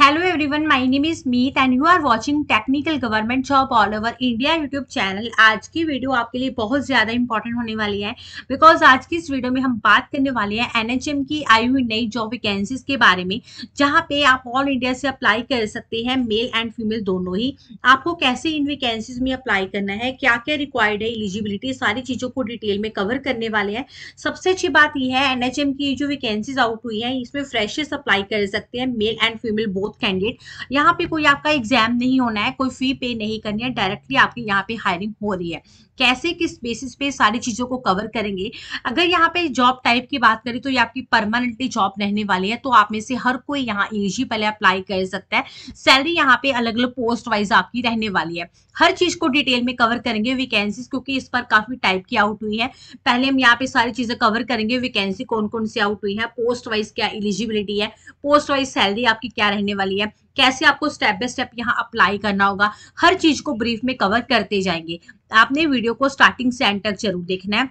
Hello everyone my name is Meet and you are watching technical government job all over India YouTube channel आज की video आपके लिए बहुत ज़्यादा इंपॉर्टेंट होने वाली है बिकॉज आज की इस वीडियो में हम बात करने वाले हैं एनएचएम की आई हुई नई जॉब वैकेंसीज के बारे में जहाँ पे आप ऑल इंडिया से अप्लाई कर सकते हैं मेल एंड फीमेल दोनों ही आपको कैसे इन वैकेंसीज में अप्लाई करना है क्या क्या रिक्वायर्ड है एलिजिबिलिटी सारी चीज़ों को डिटेल में कवर करने वाले हैं सबसे अच्छी बात यह है एनएचएम की जो वैकेंसीज आउट हुई है इसमें फ्रेशर्स अप्लाई कर सकते हैं male and female both both candidate यहाँ पे कोई आपका एग्जाम नहीं होना है कोई फी पे नहीं करनी है डायरेक्टली आपकी यहाँ पे हायरिंग हो रही है कैसे किस बेसिस पे सारी चीजों को कवर करेंगे अगर यहाँ पे जॉब टाइप की बात करें तो ये आपकी परमानेंटली जॉब रहने वाली है तो आप में से हर कोई यहाँ एजी पहले अप्लाई कर सकता है सैलरी यहाँ पे अलग अलग पोस्ट वाइज आपकी रहने वाली है हर चीज को डिटेल में कवर करेंगे वैकेंसी क्योंकि इस पर काफी टाइप की आउट हुई है पहले हम यहाँ पे सारी चीजें कवर करेंगे वैकेंसी कौन कौन सी आउट हुई है पोस्ट वाइज क्या एलिजिबिलिटी है पोस्ट वाइज सैलरी आपकी क्या रहने वाली है कैसे आपको स्टेप बाय स्टेप यहाँ अप्लाई करना होगा हर चीज को ब्रीफ में कवर करते जाएंगे आपने वीडियो को स्टार्टिंग से एंड तक जरूर देखना है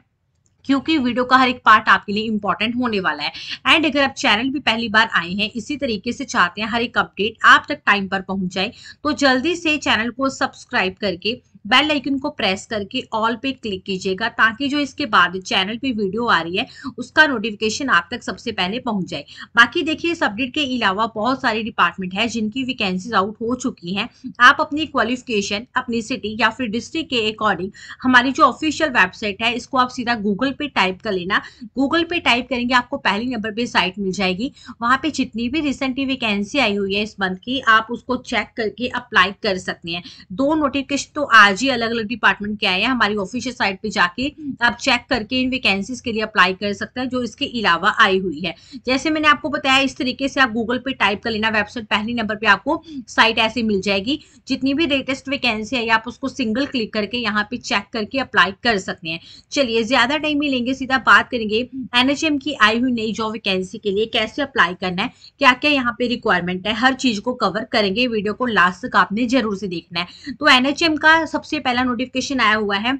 क्योंकि वीडियो का हर एक पार्ट आपके लिए इंपॉर्टेंट होने वाला है एंड अगर आप चैनल भी पहली बार आए हैं इसी तरीके से चाहते हैं हर एक अपडेट आप तक टाइम पर पहुंच जाए तो जल्दी से चैनल को सब्सक्राइब करके बेल आइकन को प्रेस करके ऑल पे क्लिक कीजिएगा ताकि जो इसके बाद चैनल पे वीडियो आ रही है उसका नोटिफिकेशन आप तक सबसे पहले पहुंच जाए बाकी देखिए इस अपडेट के अलावा बहुत सारी डिपार्टमेंट है जिनकी वैकेंसीज आउट हो चुकी हैं आप अपनी क्वालिफिकेशन अपनी सिटी या फिर डिस्ट्रिक्ट के अकॉर्डिंग हमारी जो ऑफिशियल वेबसाइट है इसको आप सीधा गूगल पे टाइप कर लेना गूगल पे टाइप करेंगे आपको पहले नंबर पे साइट मिल जाएगी वहां पे जितनी भी रिसेंटली वैकेंसी आई हुई है इस मंथ की आप उसको चेक करके अप्लाई कर सकते हैं दो नोटिफिकेशन तो आज आज ही अलग अलग डिपार्टमेंट के आए हैं हमारी ऑफिशियल साइट पे जाके आप चेक करके इन वैकेंसीज के लिए अप्लाई कर सकते हैं जो इसके अलावा आई हुई है जैसे मैंने आपको बताया इस तरीके से आप गूगल पे टाइप कर लेना वेबसाइट पहले नंबर पे आपको साइट ऐसी मिल जाएगी जितनी भी लेटेस्ट वैकेंसी है आप उसको सिंगल क्लिक करके यहाँ पे चेक करके अप्लाई कर सकते हैं चलिए ज्यादा टाइम ही लेंगे सीधा बात करेंगे एनएचएम की आई हुई नई जॉब वैकेंसी के लिए कैसे अप्लाई करना है क्या क्या यहाँ पे रिक्वायरमेंट है हर चीज को कवर करेंगे वीडियो को लास्ट तक आपने जरूर से देखना है तो एनएचएम का सबसे पहला नोटिफिकेशन आया हुआ है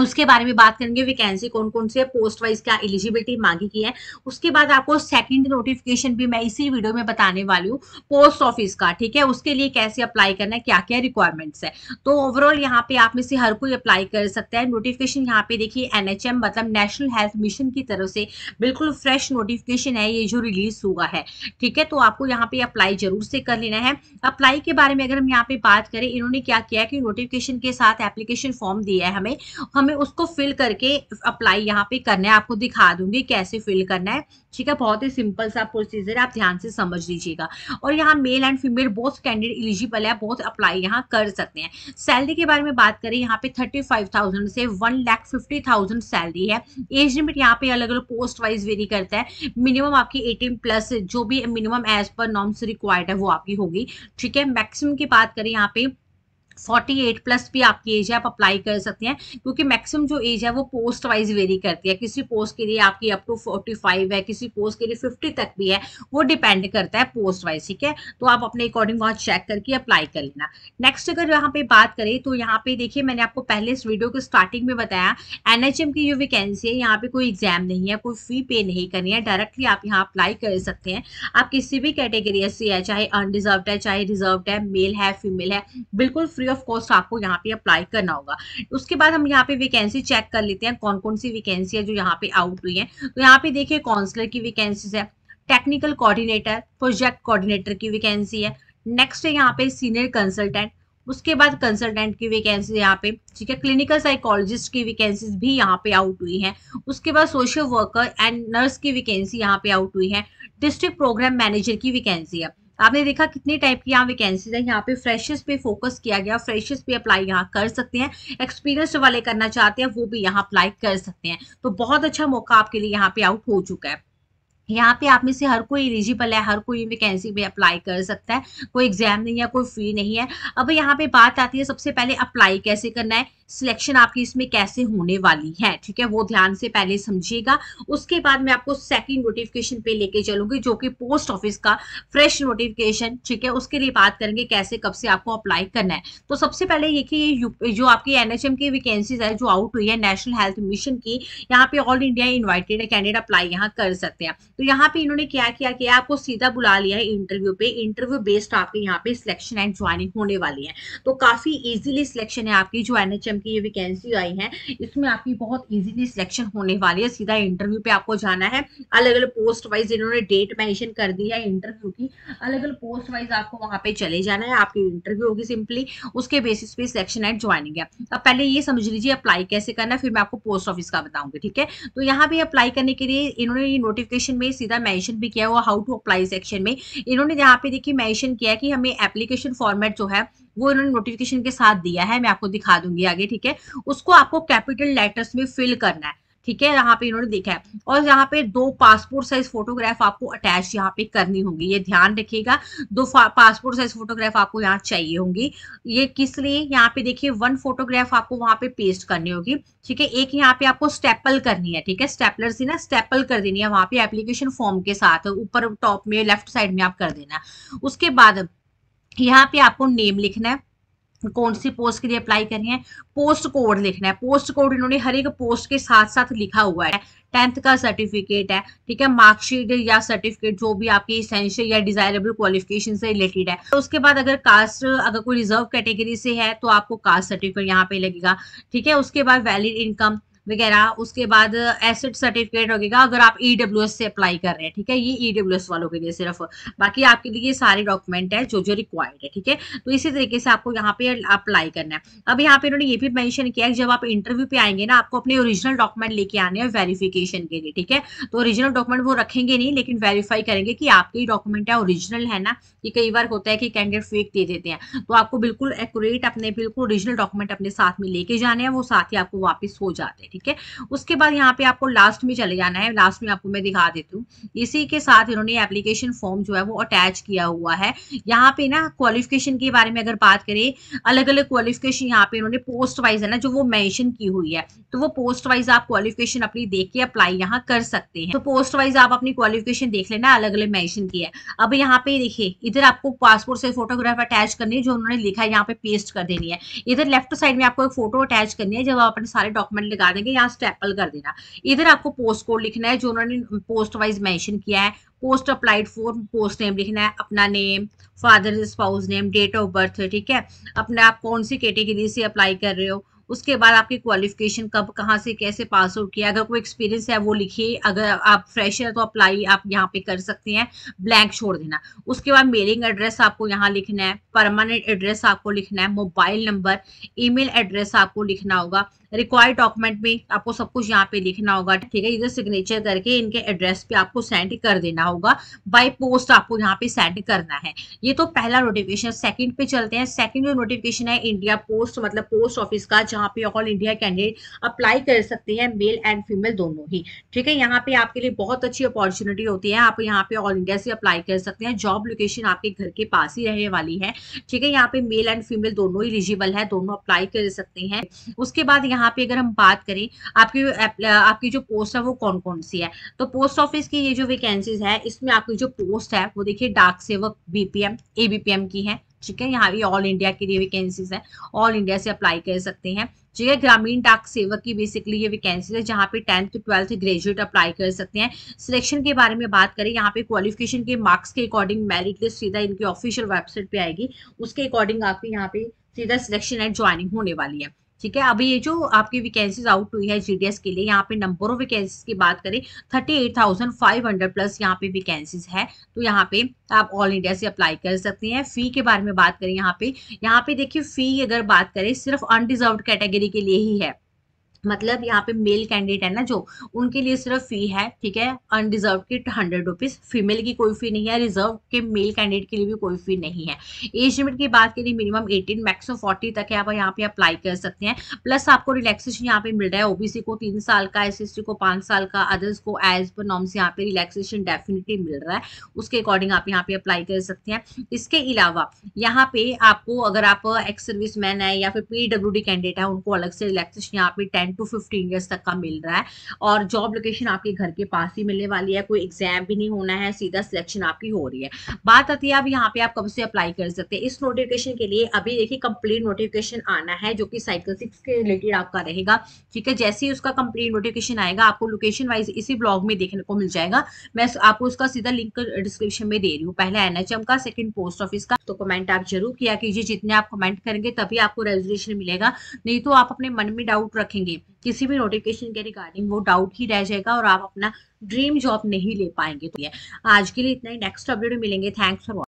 उसके बारे में बात करेंगे वैकेंसी कौन कौन से पोस्ट वाइज क्या एलिजिबिलिटी मांगी की है उसके बाद आपको सेकंड नोटिफिकेशन भी मैं इसी वीडियो में बताने वाली हूँ पोस्ट ऑफिस का ठीक है उसके लिए कैसे अप्लाई करना है क्या क्या रिक्वायरमेंट्स है तो ओवरऑल यहाँ पे आप में से हर कोई अप्लाई कर सकता है नोटिफिकेशन यहाँ पे देखिए एनएचएम मतलब नेशनल हेल्थ मिशन की तरफ से बिल्कुल फ्रेश नोटिफिकेशन है ये जो रिलीज हुआ है ठीक है तो आपको यहाँ पे अप्लाई जरूर से कर लेना है अप्लाई के बारे में अगर हम यहाँ पे बात करें इन्होंने क्या किया कि नोटिफिकेशन के साथ एप्लीकेशन फॉर्म दिया है हमें हमें उसको फिल करके अप्लाई यहाँ पे करना है आपको दिखा दूंगी कैसे फिल करना है ठीक है बहुत ही सिंपल सा प्रोसीजर है आप ध्यान से समझ लीजिएगा और यहाँ male and female both candidate eligible है बोथ अप्लाई यहाँ कर सकते हैं सैलरी के बारे में बात करें यहाँ पे थर्टी फाइव थाउजेंड से one lakh fifty thousand salary है एज लिमिट यहाँ पे अलग अलग पोस्ट वाइज वेरी करता है मिनिमम आपकी एटीन प्लस जो भी minimum age per norms required है वो आपकी होगी ठीक है मैक्सिमम की बात करें यहाँ पे फोर्टी एट प्लस भी आपकी एज है आप अप्लाई कर सकते हैं क्योंकि मैक्सिमम जो एज है वो पोस्ट वाइज वेरी करती है किसी पोस्ट के लिए आपकी अप टू फोर्टी फाइव है किसी पोस्ट के लिए फिफ्टी तक भी है वो डिपेंड करता है पोस्ट वाइज ठीक है तो आप अपने अकॉर्डिंग वहां चेक करके अप्लाई कर लेना नेक्स्ट अगर यहाँ पे बात करें तो यहाँ पे देखिए मैंने आपको पहले इस वीडियो के स्टार्टिंग में बताया एनएचएम की जो वैकेंसी है यहाँ पे कोई एग्जाम नहीं है कोई फी पे नहीं करनी है डायरेक्टली आप यहाँ अप्लाई कर सकते हैं आप किसी भी कैटेगरी से है चाहे अनडिजर्व है चाहे रिजर्व है मेल है फीमेल है बिल्कुल फ्री ऑफ कॉस्ट आपको यहाँ पे अप्लाई करना होगा उसके बाद हम यहाँ पे वैकेंसी चेक कर लेते हैं कौन कौन सी वैकेंसी है जो यहाँ पे आउट हुई है तो यहाँ पे देखिए काउंसलर की वैकेंसीज है टेक्निकल कोऑर्डिनेटर प्रोजेक्ट कोऑर्डिनेटर की वैकेंसी है नेक्स्ट है यहाँ पे सीनियर कंसल्टेंट उसके बाद कंसल्टेंट की वैकेंसी यहाँ पे ठीक है क्लिनिकल साइकोलॉजिस्ट की वैकेंसीज भी यहाँ पे आउट हुई हैं उसके बाद सोशल वर्कर एंड नर्स की वैकेंसी यहाँ पे आउट हुई है डिस्ट्रिक्ट प्रोग्राम मैनेजर की वैकेंसी है आपने देखा कितने टाइप की यहाँ वैकेंसीज है यहाँ पे फ्रेशर्स पे फोकस किया गया फ्रेशर्स पे अप्लाई यहाँ कर सकते हैं एक्सपीरियंस वाले करना चाहते हैं वो भी यहाँ अप्लाई कर सकते हैं तो बहुत अच्छा मौका आपके लिए यहाँ पे आउट हो चुका है यहाँ पे आप में से हर कोई एलिजिबल है हर कोई वैकेंसी में अप्लाई कर सकता है कोई एग्जाम नहीं है कोई फी नहीं है अब यहाँ पे बात आती है सबसे पहले अप्लाई कैसे करना है सिलेक्शन आपकी इसमें कैसे होने वाली है ठीक है वो ध्यान से पहले समझिएगा उसके बाद मैं आपको सेकंड नोटिफिकेशन पे लेके चलूंगी जो कि पोस्ट ऑफिस का फ्रेश नोटिफिकेशन ठीक है उसके लिए बात करेंगे कैसे कब से आपको अप्लाई करना है तो सबसे पहले ये कि जो आपकी एनएचएम की वैकेंसीज है जो आउट हुई है नेशनल हेल्थ मिशन की यहाँ पे ऑल इंडिया इन्वाइटेड है कैंडिडेट अप्लाई यहाँ कर सकते हैं तो यहाँ पे इन्होंने क्या किया कि आपको सीधा बुला लिया है इंटरव्यू पे इंटरव्यू बेस्ड आपके यहाँ पे सिलेक्शन एंड ज्वाइनिंग होने वाली है तो काफी इजिली सिलेक्शन है आपकी जो एनएचएम की ये वैकेंसी आई है इसमें आपकी बहुत इजीली सिलेक्शन होने वाली है सीधा इंटरव्यू पे आपको जाना है अलग अलग पोस्ट वाइज इन्होंने डेट मैंशन कर दी है इंटरव्यू की अलग अलग पोस्ट वाइज आपको वहां पे चले जाना है आपकी इंटरव्यू होगी सिंपली उसके बेसिस पे सिलेक्शन एंड ज्वाइनिंग है अब पहले ये समझ लीजिए अप्लाई कैसे करना है फिर मैं आपको पोस्ट ऑफिस का बताऊंगी ठीक है तो यहाँ पे अप्लाई करने के लिए इन्होंने ये नोटिफिकेशन में सीधा मैंशन भी किया हुआ हाउ टू अप्लाई सेक्शन में इन्होंने यहाँ पे देखिए मैंशन किया कि हमें एप्लीकेशन फॉर्मेट जो है वो इन्होंने नोटिफिकेशन के साथ दिया है मैं आपको दिखा दूंगी आगे ठीक है उसको आपको कैपिटल लेटर्स में फिल करना है ठीक है यहाँ पे इन्होंने देखा है और यहाँ पे दो पासपोर्ट साइज फोटोग्राफ आपको अटैच यहाँ पे करनी होगी ये ध्यान रखिएगा दो पासपोर्ट साइज फोटोग्राफ आपको यहाँ चाहिए होंगी ये किस लिए यहाँ पे देखिए वन फोटोग्राफ आपको वहां पे पेस्ट करनी होगी ठीक है एक यहाँ पे आपको स्टेपल करनी है ठीक है स्टेपलर से ना स्टेपल कर देनी है वहां पे एप्लीकेशन फॉर्म के साथ ऊपर टॉप में लेफ्ट साइड में आप कर देना उसके बाद यहाँ पे आपको नेम लिखना है कौन सी पोस्ट के लिए अप्लाई करनी है पोस्ट कोड लिखना है पोस्ट कोड इन्होंने हर एक पोस्ट के साथ साथ लिखा हुआ है टेंथ का सर्टिफिकेट है ठीक है मार्कशीट या सर्टिफिकेट जो भी आपकी इसेंशियल या डिजायरेबल क्वालिफिकेशन से रिलेटेड है तो उसके बाद अगर कास्ट अगर कोई रिजर्व कैटेगरी से है तो आपको कास्ट सर्टिफिकेट यहाँ पे लगेगा ठीक है उसके बाद वैलिड इनकम वगैरह उसके बाद एसिड सर्टिफिकेट होगा अगर आप ई e से अप्लाई कर रहे हैं ठीक है ये ई e वालों के लिए सिर्फ बाकी आपके लिए सारे डॉक्यूमेंट है जो जो रिक्वायर्ड है ठीक है तो इसी तरीके से आपको यहाँ पे अप्लाई करना है अब यहाँ पे इन्होंने ये भी मैंशन किया है जब आप इंटरव्यू पे आएंगे ना आपको अपने ओरिजिनल डॉक्यूमेंट लेके आने हैं वेरीफिकेशन के लिए ठीक है तो ओरिजिनल डॉक्यूमेंट वो रखेंगे नहीं लेकिन वेरीफाई करेंगे कि आपके ही डॉक्यूमेंट है ओरिजिनल है ना कि कई बार होता है कि कैंडिडेट फेक दे देते हैं तो आपको बिल्कुल एक्यूरेट अपने बिल्कुल ओरिजिनल डॉक्यूमेंट अपने साथ में लेके जाने हैं वो साथ ही आपको वापस हो जाते हैं ठीक है उसके बाद यहाँ पे आपको लास्ट में चले जाना है लास्ट में आपको मैं दिखा देती हूँ इसी के साथ इन्होंने एप्लीकेशन फॉर्म जो है वो अटैच किया हुआ है यहाँ पे ना क्वालिफिकेशन के बारे में अगर बात करें अलग अलग क्वालिफिकेशन यहाँ पे इन्होंने पोस्ट वाइज है ना जो वो मैंशन की हुई है तो वो पोस्ट वाइज आप क्वालिफिकेशन अपनी देख के अप्लाई यहाँ कर सकते हैं तो पोस्ट वाइज आप अपनी क्वालिफिकेशन देख लेना अलग अलग मैंशन की है अब यहाँ पे देखिए इधर आपको पासपोर्ट से फोटोग्राफ अटैच करनी है जो उन्होंने लिखा है यहाँ पे पेस्ट कर देनी है इधर लेफ्ट साइड में आपको एक फोटो अटैच करनी है जब आप अपने सारे डॉक्यूमेंट लगा देंगे यहाँ स्टेपल कर देना इधर आपको पोस्ट कोड लिखना है जो उन्होंने पोस्ट वाइज मैंशन किया है post applied for post name लिखना है अपना name father spouse name date of birth ठीक है अपने आप कौन सी कैटेगरी से अप्लाई कर रहे हो उसके बाद आपकी क्वालिफिकेशन कब कहाँ से कैसे पास आउट किया अगर कोई एक्सपीरियंस है वो लिखिए अगर आप फ्रेशर है तो अप्लाई आप यहाँ पे कर सकते हैं ब्लैंक छोड़ देना उसके बाद मेलिंग एड्रेस आपको यहाँ लिखना है परमानेंट एड्रेस आपको लिखना है मोबाइल नंबर ईमेल एड्रेस आपको लिखना होगा रिक्वायर्ड डॉक्यूमेंट में आपको सब कुछ यहाँ पे लिखना होगा ठीक है इधर सिग्नेचर करके इनके एड्रेस पे आपको सेंड कर देना होगा बाय पोस्ट आपको यहाँ पे सेंड करना है ये तो पहला नोटिफिकेशन सेकंड पे चलते हैं सेकंड जो नोटिफिकेशन है इंडिया पोस्ट मतलब पोस्ट ऑफिस का जहाँ पे ऑल इंडिया कैंडिडेट अप्लाई कर सकते हैं मेल एंड फीमेल दोनों ही ठीक है यहाँ पे आपके लिए बहुत अच्छी अपॉर्चुनिटी होती है आप यहाँ पे ऑल इंडिया से अप्लाई कर सकते हैं जॉब लोकेशन आपके घर के पास ही रहने वाली है ठीक है यहाँ पे मेल एंड फीमेल दोनों ही एलिजिबल है दोनों अप्लाई कर सकते हैं उसके बाद यहाँ पे अगर हम बात करें आपकी आपकी जो पोस्ट है वो कौन कौन सी है तो पोस्ट ऑफिस की ये जो वैकेंसीज है इसमें आपकी जो पोस्ट है वो देखिए डाक सेवक बीपीएम एबीपीएम की है ठीक है यहाँ भी ऑल इंडिया के लिए वैकेंसीज है ऑल इंडिया से अप्लाई कर सकते हैं ठीक है ग्रामीण डाक सेवक की बेसिकली ये वैकेंसी है जहाँ पे टेंथ ट्वेल्थ ग्रेजुएट अप्लाई कर सकते हैं सिलेक्शन के बारे में बात करें यहाँ पे क्वालिफिकेशन के मार्क्स के अकॉर्डिंग मेरिट लिस्ट सीधा इनकी ऑफिशियल वेबसाइट पे आएगी उसके अकॉर्डिंग आपके यहाँ पे सीधा सिलेक्शन एंड ज्वाइनिंग होने वाली है ठीक है अभी ये जो आपकी वैकेंसीज आउट हुई है जीडीएस के लिए यहाँ पे नंबर ऑफ वैकेंसीज की बात करें thirty eight thousand five hundred plus यहाँ पे वैकेंसीज है तो यहाँ पे आप ऑल इंडिया से अप्लाई कर सकते हैं फी के बारे में बात करें यहाँ पे यहाँ पे देखिए फी अगर बात करें सिर्फ अनडिजर्व कैटेगरी के लिए ही है मतलब यहाँ पे मेल कैंडिडेट है ना जो उनके लिए सिर्फ फी है ठीक है अनरिजर्व की हंड्रेड रुपीज फीमेल की कोई फी नहीं है रिजर्व के मेल कैंडिडेट के लिए भी कोई फी नहीं है एज लिमिट की बात करिए मिनिमम एटीन मैक्सो फोर्टी तक है आप यहाँ पे अप्लाई कर सकते हैं प्लस आपको रिलैक्सेशन यहाँ पे मिल रहा है ओबीसी को तीन साल का एस को पांच साल का अदर्स को एज पर नॉर्म्स यहाँ पे रिलैक्सेशन डेफिनेटली मिल रहा है उसके अकॉर्डिंग आप यहाँ पे अप्लाई कर सकते हैं इसके अलावा यहाँ पे आपको अगर आप एक्स सर्विस मैन है या फिर पीडब्ल्यू कैंडिडेट है उनको अलग से रिलैक्सेशन यहाँ पे ten ten to fifteen years तक का मिल रहा है और जॉब लोकेशन आपके घर के पास ही मिलने वाली है कोई एग्जाम भी नहीं होना है सीधा सिलेक्शन आपकी हो रही है बात आती है अब यहाँ पे आप कब से अप्लाई कर सकते हैं इस नोटिफिकेशन के लिए अभी देखिए कंप्लीट नोटिफिकेशन आना है जो कि साइकिल सिक्स के रिलेटेड आपका रहेगा ठीक है जैसे ही उसका कंप्लीट नोटिफिकेशन आएगा आपको लोकेशन वाइज इसी ब्लॉग में देखने को मिल जाएगा मैं आपको उसका सीधा लिंक डिस्क्रिप्शन में दे रही हूँ पहले एनएचएम का सेकंड पोस्ट ऑफिस का तो कमेंट आप जरूर किया कीजिए जितने आप कमेंट करेंगे तभी आपको रेजोल्यूशन मिलेगा नहीं तो आप अपने मन में डाउट रखेंगे किसी भी नोटिफिकेशन के रिगार्डिंग वो डाउट ही रह जाएगा और आप अपना ड्रीम जॉब नहीं ले पाएंगे तो ये आज के लिए इतना ही नेक्स्ट अपडेट मिलेंगे थैंक्स फॉर